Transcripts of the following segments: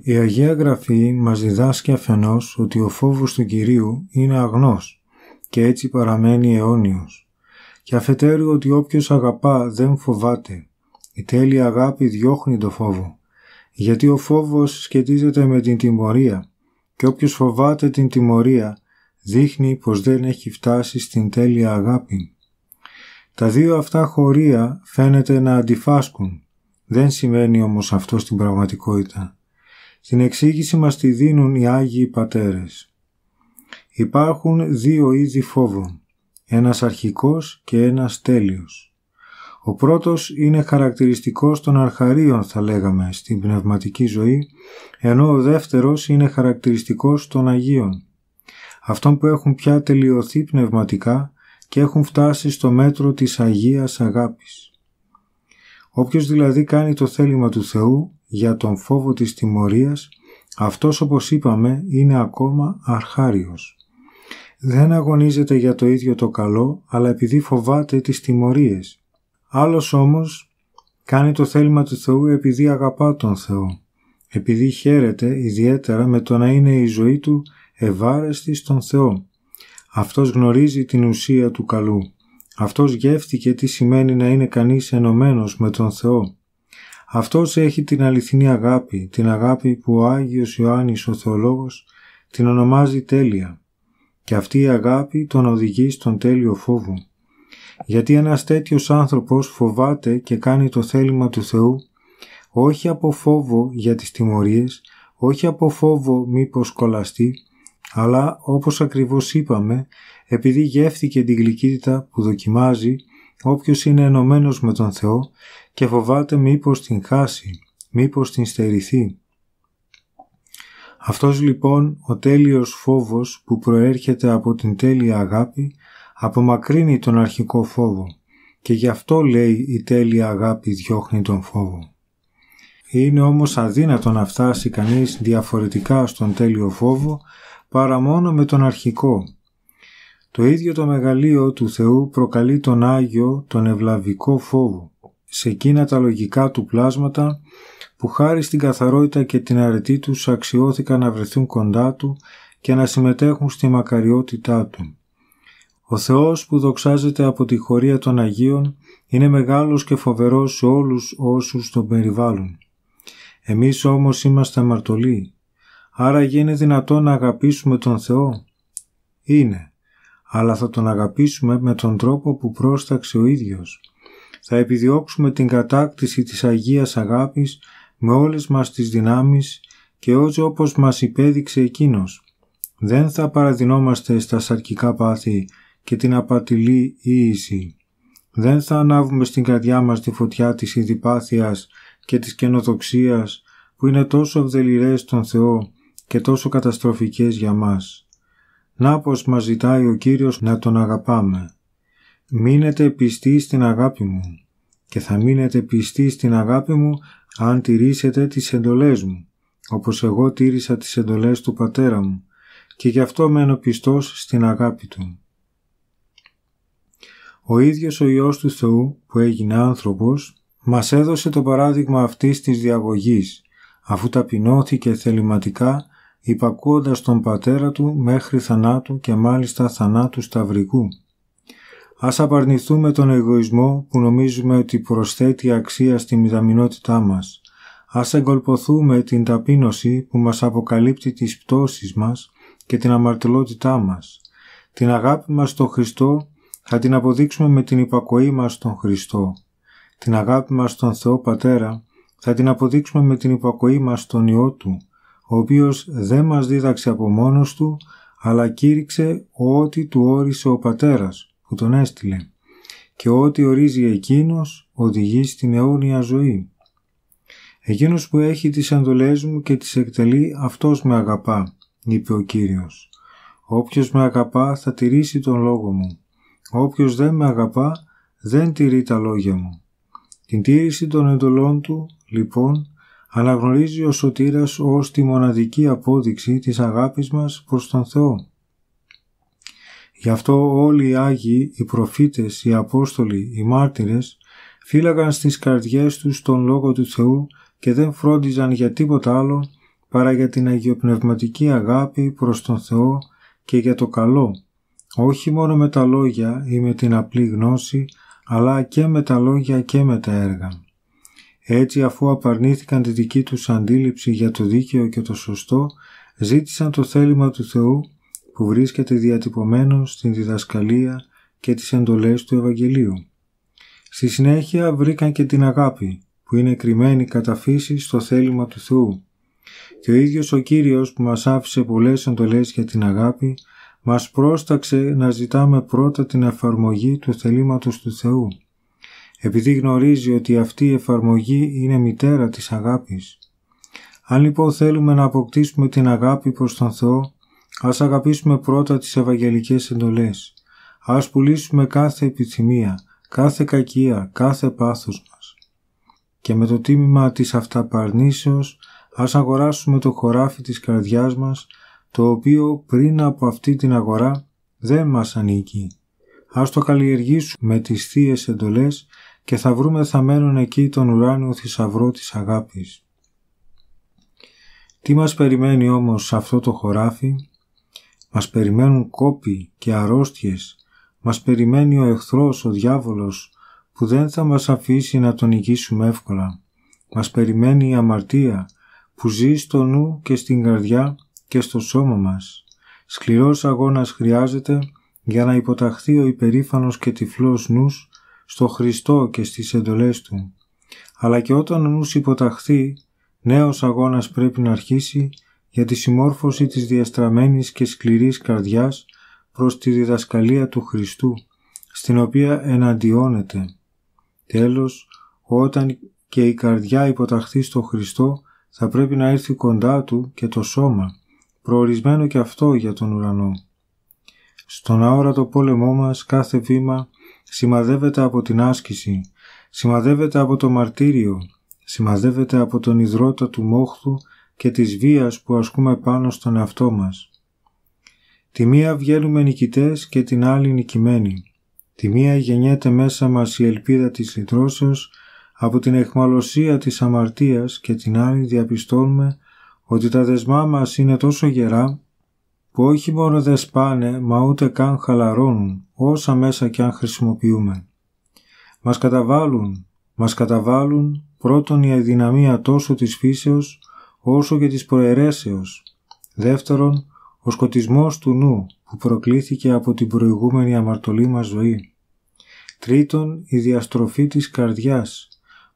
Η Αγία Γραφή μας διδάσκει αφενός ότι ο φόβος του Κυρίου είναι αγνός και έτσι παραμένει αιώνιος και αφετέρου ότι όποιος αγαπά δεν φοβάται. Η τέλεια αγάπη διώχνει το φόβο γιατί ο φόβος σχετίζεται με την τιμωρία και όποιος φοβάται την τιμωρία δείχνει πως δεν έχει φτάσει στην τέλεια αγάπη. Τα δύο αυτά χωρία φαίνεται να αντιφάσκουν. Δεν σημαίνει όμως αυτό στην πραγματικότητα. Την εξήγηση μας τη δίνουν οι Άγιοι Πατέρες. Υπάρχουν δύο είδη φόβων, ένας αρχικός και ένας τέλειος. Ο πρώτος είναι χαρακτηριστικός των αρχαρίων, θα λέγαμε, στην πνευματική ζωή, ενώ ο δεύτερος είναι χαρακτηριστικός των Αγίων. Αυτών που έχουν πια τελειωθεί πνευματικά και έχουν φτάσει στο μέτρο της Αγίας Αγάπης. Όποιος δηλαδή κάνει το θέλημα του Θεού, για τον φόβο της τιμωρίας, αυτός όπως είπαμε είναι ακόμα αρχάριος. Δεν αγωνίζεται για το ίδιο το καλό, αλλά επειδή φοβάται τις τιμωρίες. Άλλος όμως κάνει το θέλημα του Θεού επειδή αγαπά τον Θεό, επειδή χαίρεται ιδιαίτερα με το να είναι η ζωή του ευάρεστη στον Θεό. Αυτός γνωρίζει την ουσία του καλού. Αυτός γεύτηκε τι σημαίνει να είναι κανείς ενωμένος με τον Θεό. Αυτός έχει την αληθινή αγάπη, την αγάπη που ο Άγιος Ιωάννης ο Θεολόγος την ονομάζει τέλεια και αυτή η αγάπη τον οδηγεί στον τέλειο φόβο. Γιατί ένας τέτοιος άνθρωπος φοβάται και κάνει το θέλημα του Θεού όχι από φόβο για τις τιμωρίες, όχι από φόβο μήπως κολλαστεί, αλλά όπως ακριβώς είπαμε, επειδή γεύθηκε την γλυκύτητα που δοκιμάζει Όποιος είναι ενωμένος με τον Θεό και φοβάται μήπως την χάσει, μήπως την στερηθεί. Αυτός λοιπόν ο τέλειος φόβος που προέρχεται από την τέλεια αγάπη απομακρύνει τον αρχικό φόβο και γι' αυτό λέει η τέλεια αγάπη διώχνει τον φόβο. Είναι όμως αδύνατο να φτάσει κανείς διαφορετικά στον τέλειο φόβο παρά μόνο με τον αρχικό το ίδιο το μεγαλείο του Θεού προκαλεί τον Άγιο τον ευλαβικό φόβο σε εκείνα τα λογικά του πλάσματα που χάρη στην καθαρότητα και την αρετή τους αξιώθηκαν να βρεθούν κοντά του και να συμμετέχουν στη μακαριότητά του. Ο Θεός που δοξάζεται από τη χωρία των Αγίων είναι μεγάλος και φοβερός σε όλους όσους τον περιβάλλουν. Εμείς όμως είμαστε αμαρτωλοί, άρα γίνεται δυνατόν να αγαπήσουμε τον Θεό. Είναι αλλά θα τον αγαπήσουμε με τον τρόπο που πρόσταξε ο ίδιος. Θα επιδιώξουμε την κατάκτηση της Αγίας Αγάπης με όλες μας τις δυνάμεις και όσο όπως μας υπέδειξε Εκείνος. Δεν θα παραδεινόμαστε στα σαρκικά πάθη και την απατηλή ίηση. Δεν θα ανάβουμε στην καρδιά μας τη φωτιά της ειδιπάθειας και της καινοδοξίας που είναι τόσο ευδελιρές στον Θεό και τόσο καταστροφικές για μας πως μας ζητάει ο Κύριος να τον αγαπάμε. Μείνετε πιστοί στην αγάπη μου και θα μείνετε πιστοί στην αγάπη μου αν τηρήσετε τις εντολές μου, όπως εγώ τήρησα τις εντολές του πατέρα μου και γι' αυτό μένω πιστός στην αγάπη του. Ο ίδιος ο Υιός του Θεού που έγινε άνθρωπος μας έδωσε το παράδειγμα αυτής της διαγωγής, αφού ταπεινώθηκε θεληματικά υπακούοντας τον πατέρα του μέχρι θανάτου και μάλιστα θανάτου σταυρικού. Ας απαρνηθούμε τον εγωισμό που νομίζουμε ότι προσθέτει αξία στη μηδαμινότητά μας. Ας εγκολποθούμε την ταπείνωση που μας αποκαλύπτει τις πτώσεις μας και την αμαρτυλότητά μας. Την αγάπη μας στον Χριστό θα την αποδείξουμε με την υπακοή μας στον Χριστό. Την αγάπη μας στον Θεό Πατέρα θα την αποδείξουμε με την υπακοή μας στον Υιό Του ο οποίος δεν μας δίδαξε από μόνος του, αλλά κήρυξε ό,τι του όρισε ο πατέρας που τον έστειλε και ό,τι ορίζει εκείνος οδηγεί στην αιώνια ζωή. Εκείνος που έχει τις εντολές μου και τις εκτελεί, αυτός με αγαπά, είπε ο Κύριος. Όποιος με αγαπά θα τηρήσει τον λόγο μου. Όποιος δεν με αγαπά δεν τηρεί τα λόγια μου. Την τήρηση των εντολών του, λοιπόν, Αναγνωρίζει ο σωτήρας ως τη μοναδική απόδειξη της αγάπης μας προς τον Θεό. Γι' αυτό όλοι οι Άγιοι, οι προφήτες, οι Απόστολοι, οι μάρτυρες φύλαγαν στις καρδιές τους τον Λόγο του Θεού και δεν φρόντιζαν για τίποτα άλλο παρά για την αγιοπνευματική αγάπη προς τον Θεό και για το καλό, όχι μόνο με τα λόγια ή με την απλή γνώση, αλλά και με τα λόγια και με τα έργα. Έτσι αφού απαρνήθηκαν τη δική τους αντίληψη για το δίκαιο και το σωστό, ζήτησαν το θέλημα του Θεού που βρίσκεται διατυπωμένο στην διδασκαλία και τις εντολές του Ευαγγελίου. Στη συνέχεια βρήκαν και την αγάπη που είναι κρυμμένη κατά φύση στο θέλημα του Θεού. Και ο ίδιος ο Κύριος που μας άφησε πολλές εντολές για την αγάπη μας πρόσταξε να ζητάμε πρώτα την εφαρμογή του θελήματος του Θεού επειδή γνωρίζει ότι αυτή η εφαρμογή είναι μητέρα της αγάπης. Αν λοιπόν θέλουμε να αποκτήσουμε την αγάπη προς τον Θεό, ας αγαπήσουμε πρώτα τις Ευαγγελικές εντολές. Ας πουλήσουμε κάθε επιθυμία, κάθε κακία, κάθε πάθος μας. Και με το τίμημα της αυταπαρνήσεως, ας αγοράσουμε το χωράφι της καρδιάς μας, το οποίο πριν από αυτή την αγορά δεν μας ανήκει. Ας το καλλιεργήσουμε με τις θείες εντολές και θα βρούμε μένουν εκεί τον ουράνιο θησαυρό της αγάπης. Τι μας περιμένει όμως σε αυτό το χωράφι? Μας περιμένουν κόποι και αρρώστιες, μας περιμένει ο εχθρός, ο διάβολος, που δεν θα μας αφήσει να τον νικήσουμε εύκολα. Μας περιμένει η αμαρτία, που ζει στο νου και στην καρδιά και στο σώμα μας. Σκληρός αγώνας χρειάζεται για να υποταχθεί ο υπερήφανος και τυφλός νους στο Χριστό και στις εντολές Του. Αλλά και όταν ο νους υποταχθεί, νέος αγώνας πρέπει να αρχίσει για τη συμμόρφωση της διαστραμμένης και σκληρής καρδιάς προς τη διδασκαλία του Χριστού, στην οποία εναντιώνεται. Τέλος, όταν και η καρδιά υποταχθεί στο Χριστό, θα πρέπει να έρθει κοντά Του και το σώμα, προορισμένο και αυτό για τον ουρανό. Στον αόρατο πόλεμό μας κάθε βήμα σημαδεύεται από την άσκηση, σημαδεύεται από το μαρτύριο, σημαδεύεται από τον ιδρώτα του μόχθου και της βίας που ασκούμε πάνω στον εαυτό μας. Τη μία βγαίνουμε νικητές και την άλλη νικημένοι. Τη μία γεννιέται μέσα μας η ελπίδα της λυτρώσεως από την εχμαλωσία της αμαρτίας και την άλλη διαπιστώνουμε ότι τα δεσμά μας είναι τόσο γερά που όχι μόνο δεν σπάνε, μα ούτε καν χαλαρώνουν, όσα μέσα κι αν χρησιμοποιούμε. Μας καταβάλουν, μας καταβάλουν πρώτον η αδυναμία τόσο της φύσεως, όσο και της προαιρέσεως. Δεύτερον, ο σκοτισμός του νου, που προκλήθηκε από την προηγούμενη αμαρτωλή μας ζωή. Τρίτον, η διαστροφή της καρδιάς,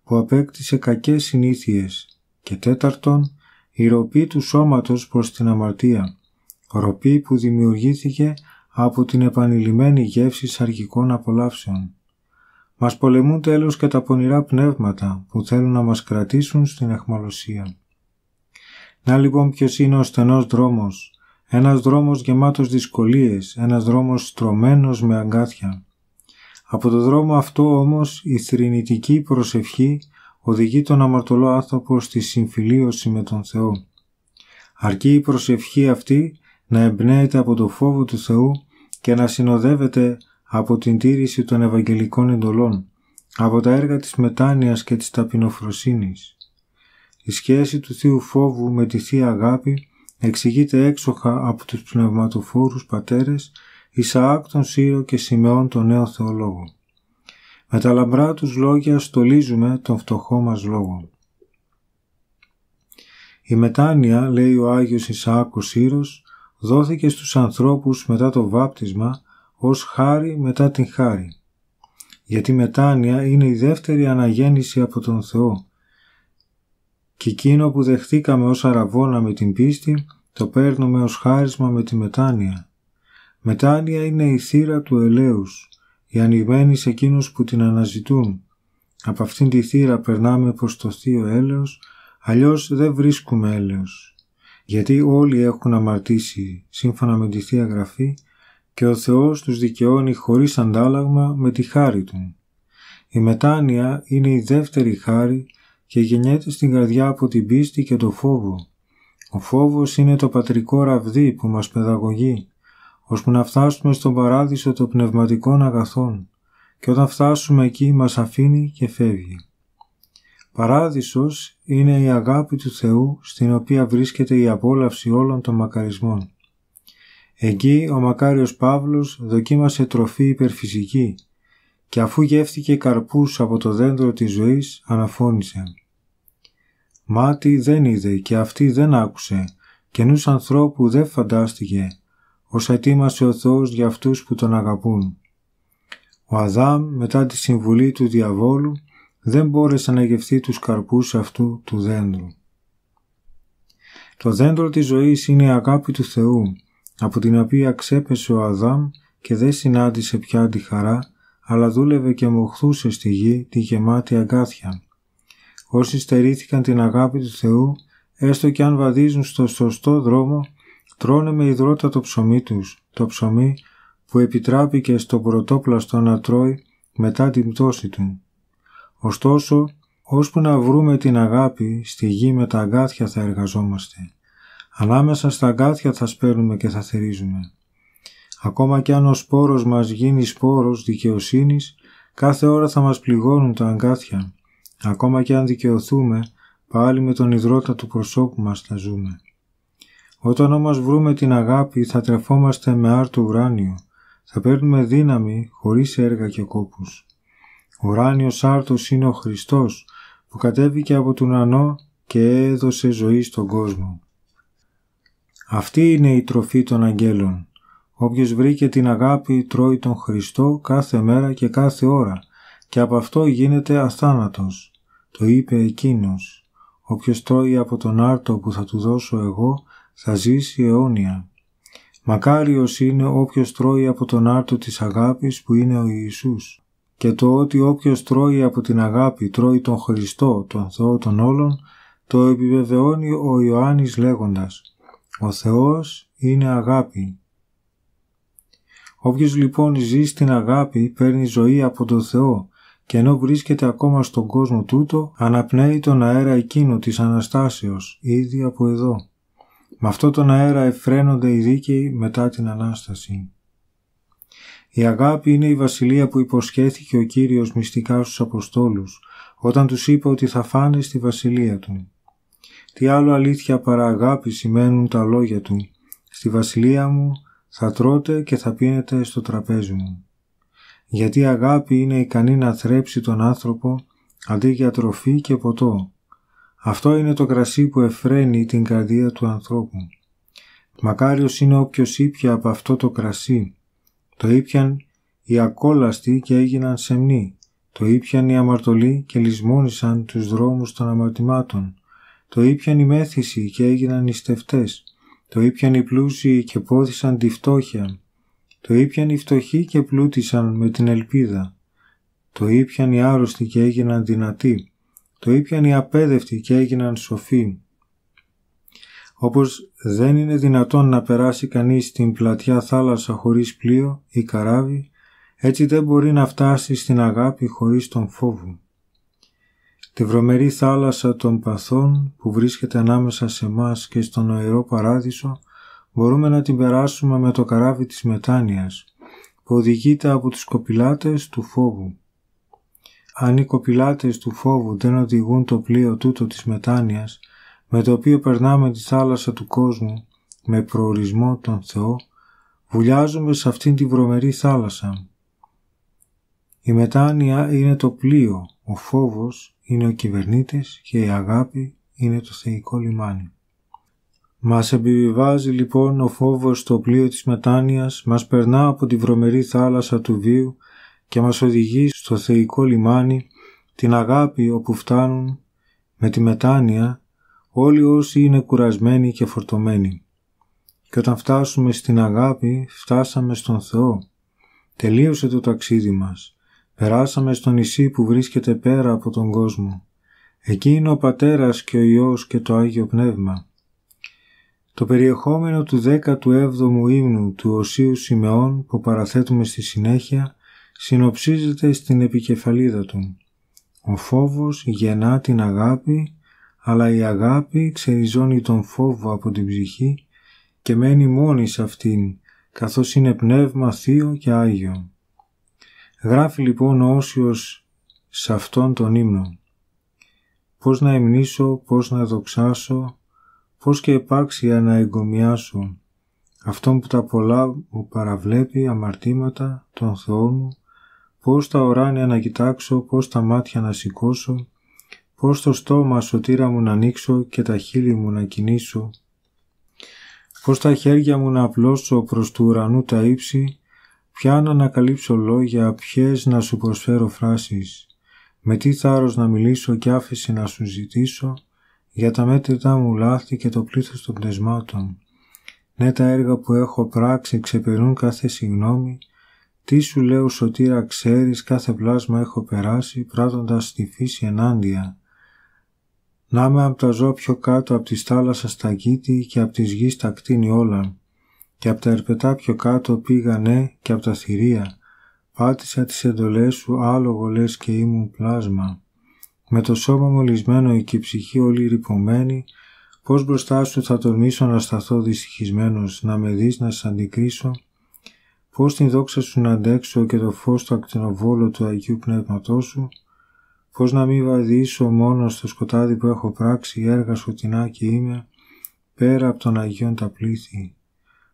που απέκτησε κακές συνήθειες. Και τέταρτον, η ροπή του σώματος προς την αμαρτία. Ροπή που δημιουργήθηκε από την επανειλημμένη γεύση σαρκικών απολαύσεων. Μας πολεμούν τέλος και τα πονηρά πνεύματα που θέλουν να μας κρατήσουν στην αχμαλωσία. Να λοιπόν ποιος είναι ο στενός δρόμος, ένας δρόμος γεμάτος δυσκολίες, ένας δρόμος στρωμένος με αγκάθια. Από το δρόμο αυτό όμως η θρηνητική προσευχή οδηγεί τον αμαρτωλό άνθρωπο στη συμφιλίωση με τον Θεό. Αρκεί η προσευχή αυτή να εμπνέεται από το φόβο του Θεού και να συνοδεύεται από την τήρηση των Ευαγγελικών εντολών, από τα έργα της μετάνοιας και της ταπεινοφροσύνης. Η σχέση του Θείου Φόβου με τη Θεία Αγάπη εξηγείται έξοχα από τους πνευματοφόρους πατέρες Ισαάκ τον Σύρο και Σιμεών τον Νέο Θεολόγο. Με τα λαμπρά τους λόγια στολίζουμε τον φτωχό μας λόγο. Η μετάνοια, λέει ο Άγιος Ισαάκ Σύρος, δόθηκε στους ανθρώπους μετά το βάπτισμα ως χάρη μετά την χάρη. Γιατί μετάνια είναι η δεύτερη αναγέννηση από τον Θεό. Κι εκείνο που δεχτήκαμε ως αραβόνα με την πίστη, το παίρνουμε ως χάρισμα με τη μετάνια. Μετάνια είναι η θύρα του ελέους, η ανοιγμένη σε εκείνους που την αναζητούν. Από αυτήν τη θύρα περνάμε προς το θείο έλεος, αλλιώς δεν βρίσκουμε έλεος γιατί όλοι έχουν αμαρτήσει σύμφωνα με τη Θεία Γραφή και ο Θεός τους δικαιώνει χωρίς αντάλλαγμα με τη χάρη Του. Η μετάνοια είναι η δεύτερη χάρη και γεννιέται στην καρδιά από την πίστη και το φόβο. Ο φόβος είναι το πατρικό ραβδί που μας παιδαγωγεί, ώσπου να φτάσουμε στον παράδεισο των πνευματικών αγαθών και όταν φτάσουμε εκεί μας αφήνει και φεύγει. Παράδεισος είναι η αγάπη του Θεού στην οποία βρίσκεται η απόλαυση όλων των μακαρισμών. Εκεί ο μακάριος Παύλος δοκίμασε τροφή υπερφυσική και αφού γεύτηκε καρπούς από το δέντρο της ζωής αναφώνησε. Μάτι δεν είδε και αυτή δεν άκουσε και νους ανθρώπου δεν φαντάστηκε όσα ετοίμασε ο Θεός για αυτούς που τον αγαπούν. Ο Αδάμ μετά τη συμβουλή του διαβόλου δεν μπόρεσε να γευθεί τους καρπούς αυτού του δέντρου. Το δέντρο της ζωής είναι η αγάπη του Θεού, από την οποία ξέπεσε ο Αδάμ και δεν συνάντησε πια τη χαρά, αλλά δούλευε και μοχθούσε στη γη τη γεμάτη αγκάθια. Όσοι στερήθηκαν την αγάπη του Θεού, έστω και αν βαδίζουν στο σωστό δρόμο, τρώνε με υδρότα το ψωμί τους, το ψωμί που επιτράπηκε στο πρωτόπλαστο να τρώει μετά την πτώση του. Ωστόσο, ώσπου να βρούμε την αγάπη, στη γη με τα αγκάθια θα εργαζόμαστε. Ανάμεσα στα αγκάθια θα σπέρνουμε και θα θερίζουμε. Ακόμα και αν ο σπόρος μας γίνει σπόρος δικαιοσύνης, κάθε ώρα θα μας πληγώνουν τα αγκάθια. Ακόμα και αν δικαιωθούμε, πάλι με τον ιδρώτα του προσώπου μας θα ζούμε. Όταν όμως βρούμε την αγάπη θα τρεφόμαστε με άρτο ουράνιο, θα παίρνουμε δύναμη χωρίς έργα και κόπους. Ουράνιος άρτος είναι ο Χριστός που κατέβηκε από τον ανώ και έδωσε ζωή στον κόσμο. Αυτή είναι η τροφή των αγγέλων. Όποιος βρήκε την αγάπη τρώει τον Χριστό κάθε μέρα και κάθε ώρα και από αυτό γίνεται αθάνατος. Το είπε εκείνος. Όποιος τρώει από τον άρτο που θα του δώσω εγώ θα ζήσει αιώνια. Μακάριος είναι όποιος τρώει από τον άρτο της αγάπης που είναι ο Ιησούς και το ότι όποιος τρώει από την αγάπη τρώει τον Χριστό, τον Θεό των όλων, το επιβεβαιώνει ο Ιωάννης λέγοντας «Ο Θεός είναι αγάπη». Όποιος λοιπόν ζει στην αγάπη παίρνει ζωή από τον Θεό και ενώ βρίσκεται ακόμα στον κόσμο τούτο αναπνέει τον αέρα εκείνο της Αναστάσεως ήδη από εδώ. Με αυτόν τον αέρα εφραίνονται οι δίκαιοι μετά την Ανάσταση. Η αγάπη είναι η βασιλεία που υποσχέθηκε ο Κύριος μυστικά στους Αποστόλους, όταν τους είπε ότι θα φάνε στη βασιλεία Του. Τι άλλο αλήθεια παρά αγάπη σημαίνουν τα λόγια Του. Στη βασιλεία μου θα τρώτε και θα πίνετε στο τραπέζι μου. Γιατί η αγάπη είναι ικανή να θρέψει τον άνθρωπο αντί για τροφή και ποτό. Αυτό είναι το κρασί που εφραίνει την καρδία του ανθρώπου. Μακάριος είναι όποιος ήπια από αυτό το κρασί το ήπιαν οι ακόλαστοι και έγιναν σεμνοί. Το ήπιαν οι αμαρτωλοί και λησμόνησαν τους δρόμους των αμαρτημάτων. Το ήπιαν οι μέθηση και έγιναν νηστευτές. Το ήπιαν οι πλούσιοι και πόθησαν τη φτώχεια. Το ήπιαν οι φτωχοί και πλούτησαν με την ελπίδα. Το ήπιαν οι άρρωστοι και έγιναν δυνατοί. Το ήπιαν οι απέδευτοι και έγιναν σοφοί όπως δεν είναι δυνατόν να περάσει κανείς την πλατιά θάλασσα χωρίς πλοίο ή καράβι, έτσι δεν μπορεί να φτάσει στην αγάπη χωρίς τον φόβο. Τη βρωμερή θάλασσα των παθών που βρίσκεται ανάμεσα σε μας και στον αερό παράδεισο μπορούμε να την περάσουμε με το καράβι της μετάνοιας που οδηγείται από τους κοπηλάτες του φόβου. Αν οι κοπηλάτες του φόβου δεν οδηγούν το πλοίο τούτο της μετάνοιας με το οποίο περνάμε τη θάλασσα του κόσμου με προορισμό τον Θεό, βουλιάζουμε σε αυτήν τη βρωμερή θάλασσα. Η μετάνοια είναι το πλοίο, ο φόβος είναι ο κυβερνήτης και η αγάπη είναι το θεϊκό λιμάνι. Μας επιβιβάζει λοιπόν ο φόβος στο πλοίο της μετάνοιας, μας περνά από τη βρωμερή θάλασσα του βίου και μας οδηγεί στο θεϊκό λιμάνι, την αγάπη όπου φτάνουν με τη μετάνοια όλοι όσοι είναι κουρασμένοι και φορτωμένοι. Και όταν φτάσουμε στην αγάπη, φτάσαμε στον Θεό. Τελείωσε το ταξίδι μας. Περάσαμε στο νησί που βρίσκεται πέρα από τον κόσμο. Εκεί είναι ο Πατέρας και ο Υιός και το Άγιο Πνεύμα. Το περιεχόμενο του 17ου ύμνου του Οσίου Σιμεών που παραθέτουμε στη συνέχεια συνοψίζεται στην επικεφαλίδα του. Ο φόβος γεννά την αγάπη αλλά η αγάπη ξεριζώνει τον φόβο από την ψυχή και μένει μόνη σε αυτήν, καθώς είναι πνεύμα θείο και άγιο. Γράφει λοιπόν ο Όσιος σε αυτόν τον ύμνο. Πώς να εμνήσω, πώς να δοξάσω, πώς και επάξια να εγκομιάσω, αυτόν που τα πολλά μου παραβλέπει αμαρτήματα, τον Θεό μου, πώς τα οράνια να κοιτάξω, πώς τα μάτια να σηκώσω, Πώς το στόμα σωτήρα μου να ανοίξω και τα χείλη μου να κινήσω. Πώς τα χέρια μου να απλώσω προς του ουρανού τα ύψη, ποια να ανακαλύψω λόγια, ποιες να σου προσφέρω φράσεις. Με τι θάρρος να μιλήσω και άφηση να σου ζητήσω, για τα μέτρητά μου λάθη και το πλήθος των πνεσμάτων. Ναι τα έργα που έχω πράξει ξεπερνούν κάθε συγνώμη, τι σου λέω σωτήρα ξέρεις κάθε πλάσμα έχω περάσει πράττοντας τη φύση ενάντια να με τα ζώα πιο κάτω από τη θάλασσα τα και από τη γη στα κτίνη όλα, και από τα ερπετά πιο κάτω πήγανε ναι, και από τα θηρία, πάτησα τις εντολές σου άλογο λες και ήμουν πλάσμα. Με το σώμα μολυσμένο και η ψυχή όλη ρηπομένη, πώς μπροστά σου θα τολμήσω να σταθώ δυστυχισμένος να με δεις να σ' αντικρίσω, πώς την δόξα σου να αντέξω και το φως του ακτινοβόλο του Αγίου Πνεύματός σου, Πώς να μην βαδίσω μόνο στο σκοτάδι που έχω πράξει, έργα σκοτεινά και είμαι, πέρα από τον Αγίον τα πλήθη.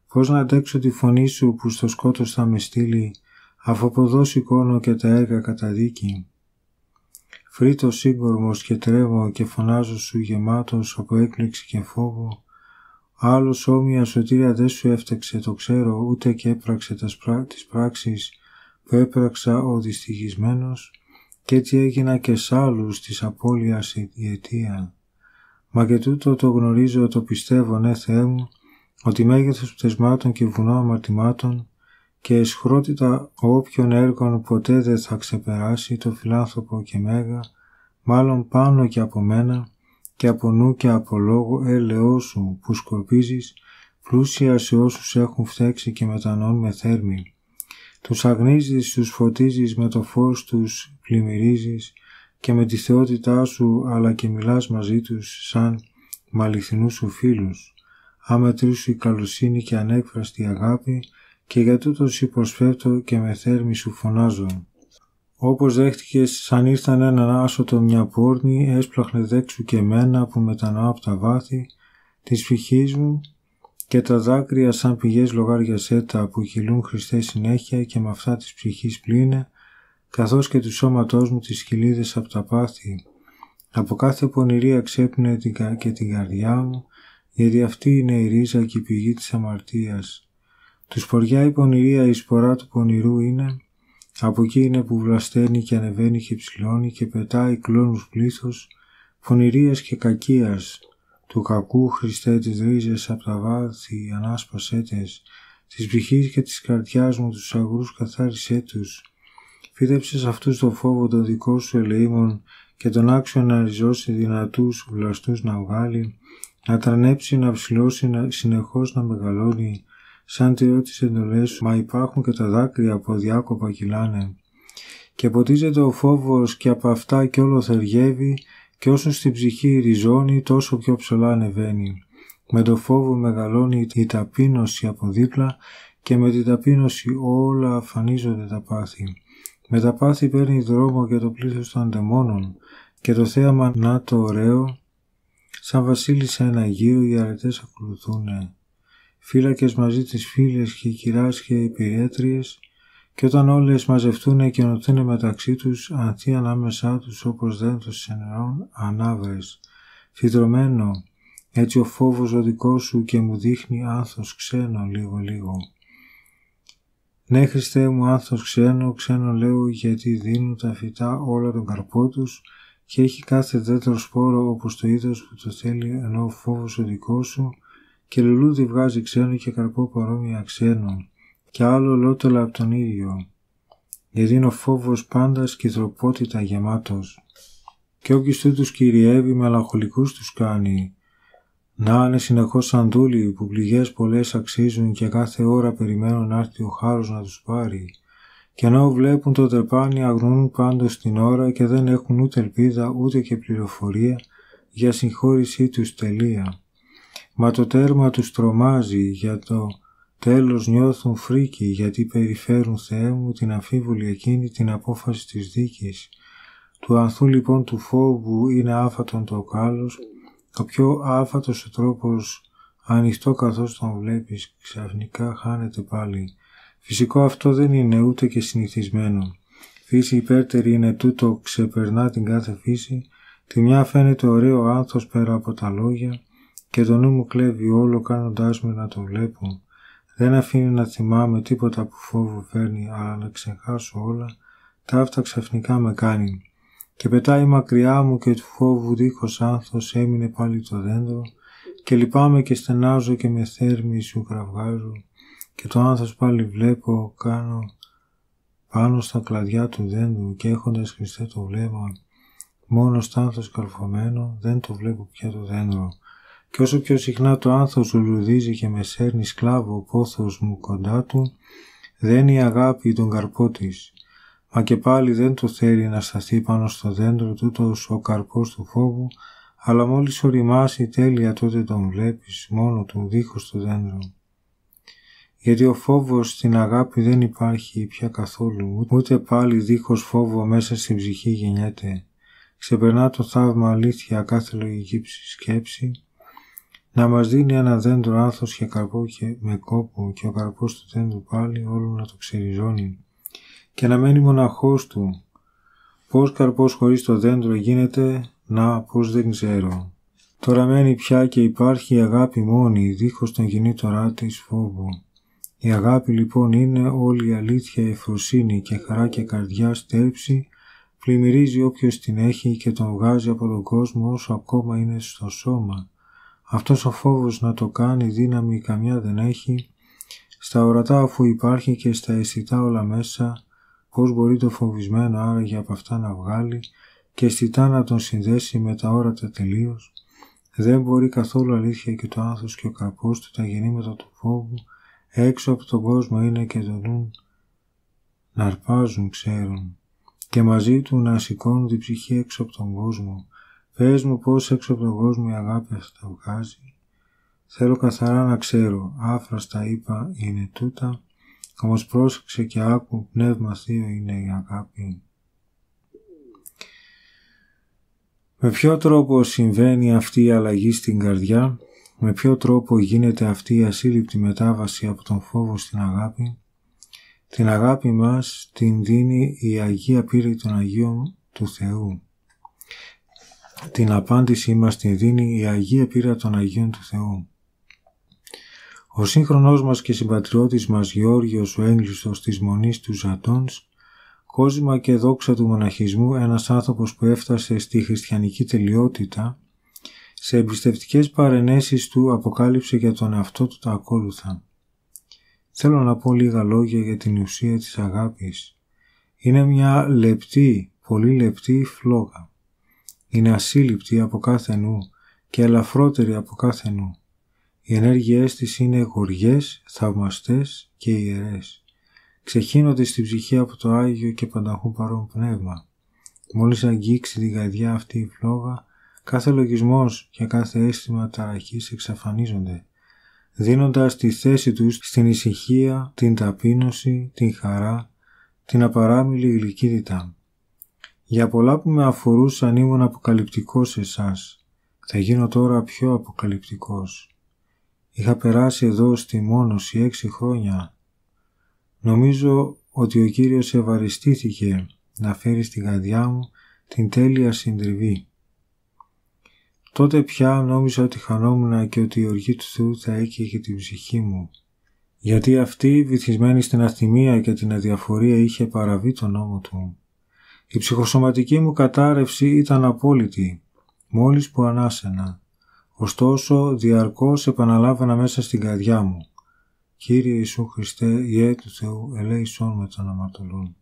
Πώς να αντέξω τη φωνή σου που στο σκότος θα με στείλει, αφού αποδώσει και τα έργα καταδίκη. Φρύτω σύγκορμος και τρέβω και φωνάζω σου γεμάτος από έκπληξη και φόβο. Άλλος όμοια σωτήρια δεν σου έφταξε, το ξέρω, ούτε και έπραξε τις πράξεις που έπραξα ο δυστυχισμένος και έτσι έγινα και σ' άλλους της απώλειας η αιτία. Μα και τούτο το γνωρίζω, το πιστεύω, ναι Θεέ μου, ότι μέγεθος πτεσμάτων και βουνό αμαρτημάτων και εσχρότητα όποιων έργων ποτέ δεν θα ξεπεράσει το φιλάνθρωπο και μέγα, μάλλον πάνω και από μένα και από νου και από λόγο έλεό ε, σου που σκορπίζεις πλούσια σε όσους έχουν φταίξει και μετανών με θέρμη τους αγνίζεις, τους φωτίζεις, με το φως τους πλημμυρίζεις και με τη θεότητά σου αλλά και μιλάς μαζί τους σαν με αληθινούς σου φίλους. καλοσύνη και ανέκφραστη αγάπη και για τούτος σου και με θέρμη σου φωνάζω. Όπως δέχτηκες σαν ήρθαν έναν άσωτο μια πόρνη, έσπλαχνε δέξου και εμένα που μετανάω από τα βάθη της φυχή μου και τα δάκρυα σαν πηγές λογάρια τα που κυλούν χριστέ συνέχεια και με αυτά της ψυχής πλήνε, καθώς και του σώματός μου τις χιλίδες από τα πάθη. Από κάθε πονηρία ξέπνε και την καρδιά μου, γιατί αυτή είναι η ρίζα και η πηγή της αμαρτίας. Του σποριά η πονηρία, η σπορά του πονηρού είναι, από εκεί είναι που βλασταίνει και ανεβαίνει και ψηλώνει και πετάει κλόνους πλήθος, πονηρίας και κακίας, του κακού Χριστέ τις ρίζες από τα βάθη ανάσπασές τες, της ψυχής και της καρδιάς μου τους αγρούς καθάρισέ τους. Φύτεψες σε αυτούς το φόβο το δικό σου ελεήμων και τον άξιο να ριζώσει δυνατούς βλαστούς να βγάλει, να τρανέψει, να ψηλώσει, να, συνεχώς να μεγαλώνει, σαν τη τις εντολές σου, μα υπάρχουν και τα δάκρυα που διάκοπα κυλάνε. Και ποτίζεται ο φόβος και από αυτά κι όλο θεργεύει, και όσο στην ψυχή ριζώνει τόσο πιο ψωλά ανεβαίνει. Με το φόβο μεγαλώνει η ταπείνωση από δίπλα και με την ταπείνωση όλα αφανίζονται τα πάθη. Με τα πάθη παίρνει δρόμο και το πλήθος των δαιμόνων και το θέαμα να το ωραίο σαν βασίλισσα ένα γύρο οι αρετές ακολουθούν. Φύλακες μαζί τις φίλες και κυράς και οι υπηρέτριες και όταν όλες μαζευτούν και ενωθούν μεταξύ τους ανθεί ανάμεσά τους όπως δεν τους νερόν, ανάβες. Φυτρωμένο, έτσι ο φόβος ο δικός σου και μου δείχνει άνθος ξένο λίγο λίγο. Ναι, Χριστέ μου, άνθος ξένο, ξένο λέω γιατί δίνουν τα φυτά όλα τον καρπό τους και έχει κάθε δέντρο σπόρο όπως το είδο που το θέλει ενώ ο φόβος ο δικός σου και λουλούδι βγάζει ξένο και καρπό παρόμοια ξένο και άλλο ολότελα από τον ίδιο, γιατί είναι ο φόβος πάντα σκυθροπότητα γεμάτος. Και όποιος τους κυριεύει μελαγχολικούς τους κάνει, να είναι συνεχώς σαν που πληγές πολλές αξίζουν και κάθε ώρα περιμένουν να έρθει ο χάρος να τους πάρει. Και ενώ βλέπουν το τρεπάνι αγνούν πάντως την ώρα και δεν έχουν ούτε ελπίδα ούτε και πληροφορία για συγχώρησή τους τελεία. Μα το τέρμα τους τρομάζει για το Τέλος νιώθουν φρίκι γιατί περιφέρουν Θεέ μου την αμφίβολη εκείνη την απόφαση της δίκης. Του ανθού λοιπόν του φόβου είναι άφατον το κάλος, το πιο άφατος ο τρόπος ανοιχτό καθώς τον βλέπεις ξαφνικά χάνεται πάλι. Φυσικό αυτό δεν είναι ούτε και συνηθισμένο. Φύση υπέρτερη είναι τούτο ξεπερνά την κάθε φύση, τη μια φαίνεται ωραίο άνθος πέρα από τα λόγια και το νου μου κλέβει όλο κάνοντάς με να τον βλέπω. Δεν αφήνει να θυμάμαι τίποτα που φόβο φέρνει, αλλά να ξεχάσω όλα, αυτά ξαφνικά με κάνει. Και πετάει μακριά μου και του φόβου δίχως άνθος έμεινε πάλι το δέντρο, και λυπάμαι και στενάζω και με θέρμη σου κραυγάζω, και το άνθος πάλι βλέπω, κάνω πάνω στα κλαδιά του δέντρου και έχοντας Χριστέ το βλέμμα, μόνος στάνθος καρφωμένο, δεν το βλέπω πια το δέντρο και όσο πιο συχνά το άνθος σου και με σέρνει σκλάβο ο πόθος μου κοντά του, δεν η αγάπη τον καρπό της, μα και πάλι δεν το θέλει να σταθεί πάνω στο δέντρο τούτος ο καρπός του φόβου, αλλά μόλις οριμάσει τέλεια τότε τον βλέπεις μόνο του δίχως το δέντρο. Γιατί ο φόβος στην αγάπη δεν υπάρχει πια καθόλου, ούτε πάλι δίχως φόβο μέσα στην ψυχή γεννιέται. Ξεπερνά το θαύμα αλήθεια κάθε λογική σκέψη να μας δίνει ένα δέντρο άθος και καρπό και με κόπο και ο καρπός του δέντρου πάλι όλο να το ξεριζώνει και να μένει μοναχός του. Πώς καρπός χωρίς το δέντρο γίνεται, να πώς δεν ξέρω. Τώρα μένει πια και υπάρχει η αγάπη μόνη, δίχως τον γεννήτορά της φόβου. Η αγάπη λοιπόν είναι όλη η αλήθεια εφροσύνη και χαρά και καρδιά στέψη πλημμυρίζει όποιος την έχει και τον βγάζει από τον κόσμο όσο ακόμα είναι στο σώμα αυτός ο φόβος να το κάνει δύναμη καμιά δεν έχει, στα ορατά αφού υπάρχει και στα αισθητά όλα μέσα, πώς μπορεί το φοβισμένο άραγε από αυτά να βγάλει και αισθητά να τον συνδέσει με τα όρατα τελείως. Δεν μπορεί καθόλου αλήθεια και το άνθος και ο καπός του τα γεννήματα του φόβου έξω από τον κόσμο είναι και το να αρπάζουν ξέρουν και μαζί του να σηκώνουν την ψυχή έξω από τον κόσμο Πες μου πώς έξω από τον κόσμο η αγάπη τα βγάζει. Θέλω καθαρά να ξέρω, άφραστα είπα είναι τούτα, όμως πρόσεξε και άκου πνεύμα θείο είναι η αγάπη. Με ποιο τρόπο συμβαίνει αυτή η αλλαγή στην καρδιά, με ποιο τρόπο γίνεται αυτή η ασύλληπτη μετάβαση από τον φόβο στην αγάπη. Την αγάπη μας την δίνει η Αγία Πύρη των Αγίων του Θεού. Την απάντησή μας την δίνει η Αγία Πύρα των Αγίων του Θεού. Ο σύγχρονός μας και συμπατριώτης μας Γεώργιος ο Έγκλειστος της Μονής του Ζατώνς, κόσμα και δόξα του μοναχισμού ένας άνθρωπος που έφτασε στη χριστιανική τελειότητα, σε εμπιστευτικές παρενέσεις του αποκάλυψε για τον εαυτό του τα ακόλουθα. Θέλω να πω λίγα λόγια για την ουσία της αγάπης. Είναι μια λεπτή, πολύ λεπτή φλόγα είναι ασύλληπτη από κάθε νου και ελαφρότερη από κάθε νου. Οι ενέργειές της είναι γοργές, θαυμαστές και ιερές. Ξεχύνονται στην ψυχή από το Άγιο και πανταχού παρόν πνεύμα. Μόλις αγγίξει τη γαϊδιά αυτή η φλόγα, κάθε λογισμός και κάθε αίσθημα ταραχής εξαφανίζονται, δίνοντας τη θέση τους στην ησυχία, την ταπείνωση, την χαρά, την απαράμιλη γλυκύτητα. Για πολλά που με αφορούσαν ήμουν αποκαλυπτικός εσάς. Θα γίνω τώρα πιο αποκαλυπτικός. Είχα περάσει εδώ στη μόνωση έξι χρόνια. Νομίζω ότι ο Κύριος ευαριστήθηκε να φέρει στην καρδιά μου την τέλεια συντριβή. Τότε πια νόμιζα ότι χανόμουν και ότι η οργή του Θεού θα έκαιγε την ψυχή μου. Γιατί αυτή, βυθισμένη στην αθυμία και την αδιαφορία, είχε παραβεί τον νόμο του. Η ψυχοσωματική μου κατάρρευση ήταν απόλυτη, μόλις που ανάσαινα. Ωστόσο, διαρκώς επαναλάβανα μέσα στην καρδιά μου. «Κύριε Ιησού Χριστέ, Ιε του Θεού, ελέησόν με τον μου.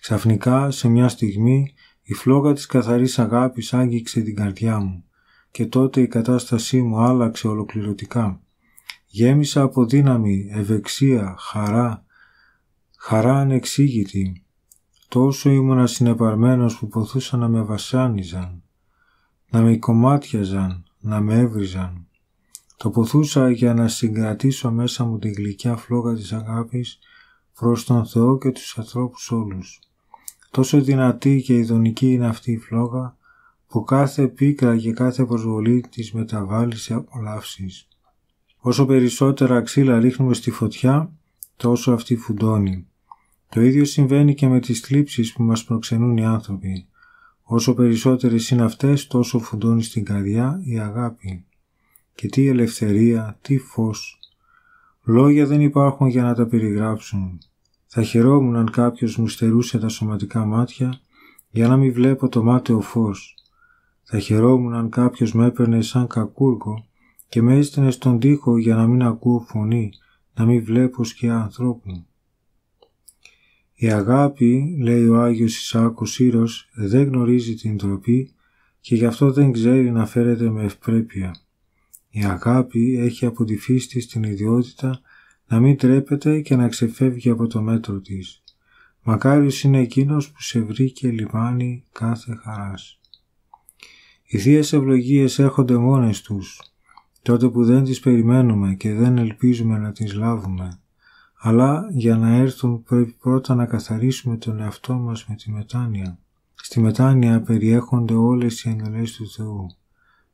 Ξαφνικά, σε μια στιγμή, η φλόγα της καθαρής αγάπης άγγιξε την καρδιά μου και τότε η κατάστασή μου άλλαξε ολοκληρωτικά. Γέμισα από δύναμη, ευεξία, χαρά, χαρά ανεξήγητη, Τόσο ήμουνα συνεπαρμένος που ποθούσα να με βασάνιζαν, να με κομμάτιαζαν, να με έβριζαν. Το ποθούσα για να συγκρατήσω μέσα μου την γλυκιά φλόγα της αγάπης προς τον Θεό και τους ανθρώπους όλους. Τόσο δυνατή και ειδονική είναι αυτή η φλόγα που κάθε πίκρα και κάθε προσβολή της μεταβάλλει σε απολαύσεις. Όσο περισσότερα ξύλα ρίχνουμε στη φωτιά, τόσο αυτή φουντώνει. Το ίδιο συμβαίνει και με τις θλίψεις που μας προξενούν οι άνθρωποι. Όσο περισσότερες είναι αυτές, τόσο φουντώνει στην καρδιά η αγάπη. Και τι ελευθερία, τι φως. Λόγια δεν υπάρχουν για να τα περιγράψουν. Θα χαιρόμουν αν κάποιος μου στερούσε τα σωματικά μάτια για να μην βλέπω το μάταιο φως. Θα χαιρόμουν αν κάποιος με έπαιρνε σαν κακούργο και με έστεινε στον τοίχο για να μην ακούω φωνή, να μην βλέπω σκιά ανθρώπου. Η αγάπη, λέει ο Άγιος Ισάκος Σύρος, δεν γνωρίζει την τροπή και γι' αυτό δεν ξέρει να φέρεται με ευπρέπεια. Η αγάπη έχει από τη φύση της την ιδιότητα να μην τρέπεται και να ξεφεύγει από το μέτρο της. Μακάριος είναι εκείνος που σε βρει και κάθε χαράς. Οι θείες ευλογίες έρχονται μόνες τους, τότε που δεν τις περιμένουμε και δεν ελπίζουμε να τις λάβουμε. Αλλά για να έρθουν πρέπει πρώτα να καθαρίσουμε τον εαυτό μας με τη μετάνοια. Στη μετάνοια περιέχονται όλες οι εντολές του Θεού.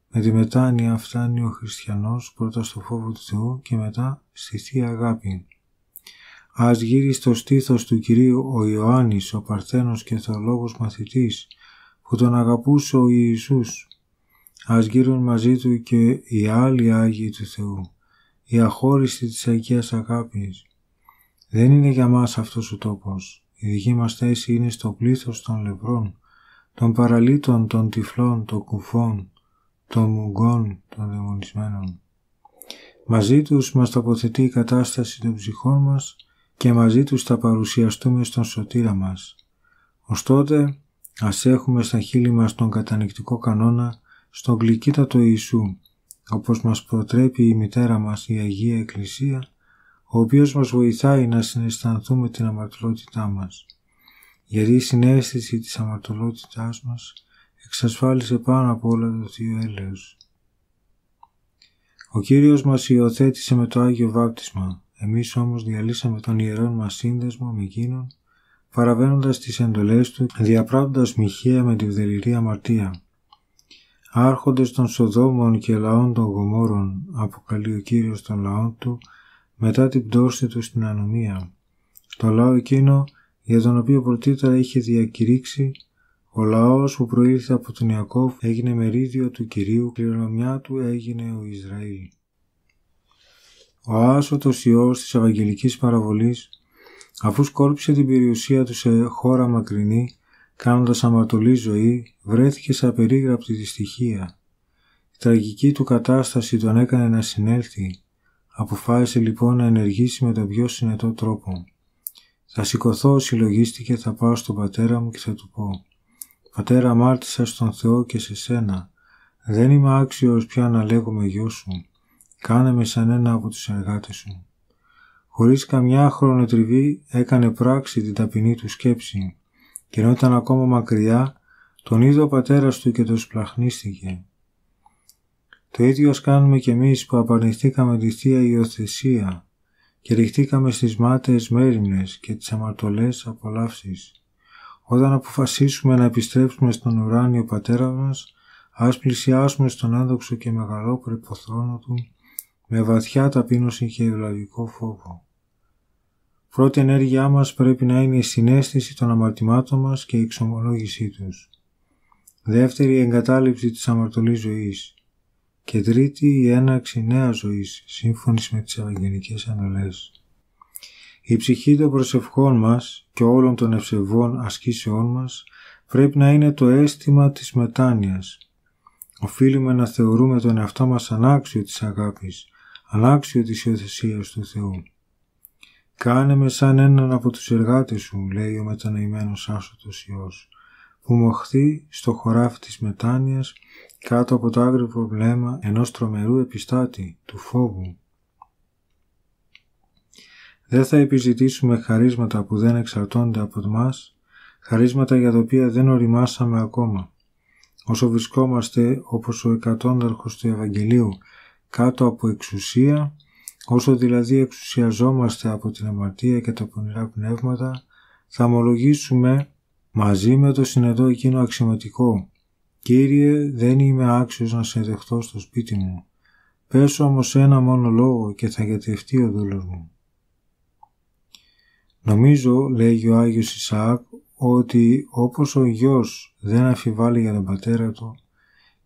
Με τη μετάνοια φτάνει ο χριστιανός πρώτα στο φόβο του Θεού και μετά στη Θεία Αγάπη. Ας γύρει στο στήθος του Κυρίου ο Ιωάννης, ο Παρθένος και θεολόγος μαθητής, που τον αγαπούσε ο Ιησούς. Ας γύρουν μαζί του και οι άλλοι Άγιοι του Θεού, οι αχώριστοι της Αγίας Αγάπης, δεν είναι για μας αυτός ο τόπος. Η δική μας θέση είναι στο πλήθος των λευρών, των παραλίτων, των τυφλών, των κουφών, των μουγκών, των δαιμονισμένων. Μαζί τους μας τοποθετεί η κατάσταση των ψυχών μας και μαζί τους θα παρουσιαστούμε στον σωτήρα μας. Ωστότε, ας έχουμε στα χείλη μας τον κατανεκτικό κανόνα, στον γλυκύτατο Ιησού, όπως μας προτρέπει η μητέρα μας η Αγία Εκκλησία, ο οποίος μας βοηθάει να συναισθανθούμε την αμαρτωλότητά μας. Γιατί η συνέστηση της αμαρτωλότητάς μας εξασφάλισε πάνω από όλα το Θείο έλεος. Ο Κύριος μας υιοθέτησε με το Άγιο Βάπτισμα, εμείς όμως διαλύσαμε τον ιερόν μας σύνδεσμο με εκείνον, παραβαίνοντας τις εντολές του, διαπράττοντας μοιχεία με τη βδεληρή αμαρτία. Άρχοντες των Σοδόμων και λαών των Γομόρων, αποκαλεί ο Κύριος των λαών του, μετά την πτώση του στην ανομία. Το λαό εκείνο για τον οποίο πρωτήτερα είχε διακηρύξει ο λαός που προήλθε από τον Ιακώβ έγινε μερίδιο του Κυρίου, κληρονομιά του έγινε ο Ισραήλ. Ο άσωτος Υιός της Ευαγγελικής Παραβολής, αφού σκόρπισε την περιουσία του σε χώρα μακρινή, κάνοντας αμαρτωλή ζωή, βρέθηκε σε απερίγραπτη δυστυχία. Η τραγική του κατάσταση τον έκανε να συνέλθει, Αποφάσισε λοιπόν να ενεργήσει με τον πιο συνετό τρόπο. Θα σηκωθώ, συλλογίστηκε, θα πάω στον πατέρα μου και θα του πω. Πατέρα, μάρτυσα στον Θεό και σε σένα. Δεν είμαι άξιος πια να με γιος σου. Κάνε με σαν ένα από τους εργάτες σου. Χωρίς καμιά χρονοτριβή έκανε πράξη την ταπεινή του σκέψη και ενώ ήταν ακόμα μακριά, τον είδε ο πατέρας του και το σπλαχνίστηκε. Το ίδιο κάνουμε κι εμείς που απαρνηθήκαμε τη Θεία Υιοθεσία και ρηχτήκαμε στις μάταιες μέρημνες και τις αμαρτωλές απολαύσεις. Όταν αποφασίσουμε να επιστρέψουμε στον ουράνιο Πατέρα μας, ας πλησιάσουμε στον άδοξο και μεγαλό θρόνο Του με βαθιά ταπείνωση και ευλαβικό φόβο. Πρώτη ενέργειά μας πρέπει να είναι η συνέστηση των αμαρτημάτων μας και η εξομολόγησή τους. Δεύτερη, η εγκατάλειψη της αμαρτωλής ζωής και τρίτη η έναρξη νέας ζωής, σύμφωνης με τις Ευαγγελικές Ανολές. Η ψυχή των προσευχών μας και όλων των ευσεβών ασκήσεών μας πρέπει να είναι το αίσθημα της μετάνοιας. Οφείλουμε να θεωρούμε τον εαυτό μας ανάξιο της αγάπης, ανάξιο της υιοθεσίας του Θεού. «Κάνε με σαν έναν από τους εργάτες σου», λέει ο μετανοημένος άσωτος Υιός που μοχθεί στο χωράφι της μετάνοιας κάτω από το άγριο βλέμμα ενός τρομερού επιστάτη του φόβου. Δεν θα επιζητήσουμε χαρίσματα που δεν εξαρτώνται από μας, χαρίσματα για τα οποία δεν οριμάσαμε ακόμα. Όσο βρισκόμαστε όπως ο εκατόνταρχος του Ευαγγελίου κάτω από εξουσία, όσο δηλαδή εξουσιαζόμαστε από την αμαρτία και τα πονηρά πνεύματα, θα ομολογήσουμε μαζί με το συνετό εκείνο αξιωματικό. «Κύριε, δεν είμαι άξιος να σε δεχτώ στο σπίτι μου. Πέσω όμως ένα μόνο λόγο και θα γιατευτεί ο δούλος μου». Νομίζω, λέγει ο Άγιος Ισαάκ, ότι όπως ο γιος δεν αφιβάλλει για τον πατέρα του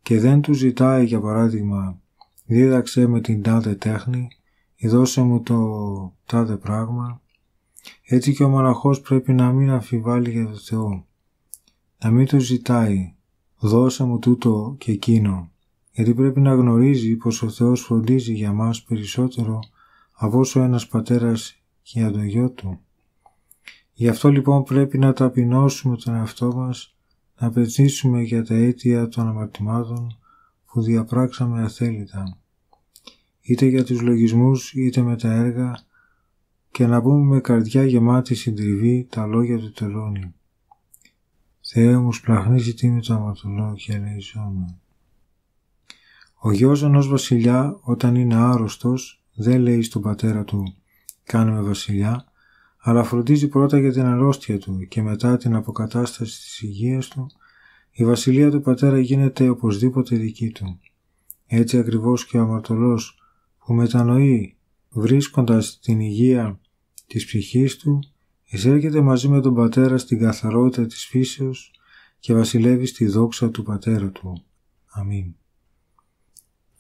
και δεν του ζητάει για παράδειγμα «δίδαξέ με την τάδε τέχνη» ή «δώσε μου το τάδε πράγμα» Έτσι και ο μοναχός πρέπει να μην αμφιβάλλει για τον Θεό. Να μην το ζητάει «δώσε μου τούτο και εκείνο» γιατί πρέπει να γνωρίζει πως ο Θεός φροντίζει για μας περισσότερο από όσο ένας πατέρας για τον γιο του. Γι' αυτό λοιπόν πρέπει να ταπεινώσουμε τον εαυτό μας, να πετσίσουμε για τα αίτια των αμαρτημάτων που διαπράξαμε αθέλητα. Είτε για τους λογισμούς είτε με τα έργα, και να πούμε με καρδιά γεμάτη συντριβή τα λόγια του τελώνει. Θεέ μου σπλαχνίζει το αματωλό και ζώμα. Ο γιος ενός βασιλιά όταν είναι άρρωστος δεν λέει στον πατέρα του «Κάνουμε βασιλιά» αλλά φροντίζει πρώτα για την αρρώστια του και μετά την αποκατάσταση της υγείας του η βασιλεία του πατέρα γίνεται οπωσδήποτε δική του. Έτσι ακριβώς και ο αμαρτωλός που μετανοεί βρίσκοντας την υγεία της ψυχής του εισέρχεται μαζί με τον Πατέρα στην καθαρότητα της φύσεως και βασιλεύει στη δόξα του Πατέρα του. Αμήν.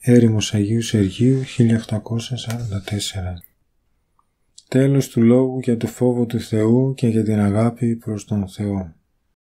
Έρημος Αγίου Σεργίου 1844 Τέλος του λόγου για το φόβο του Θεού και για την αγάπη προς τον Θεό.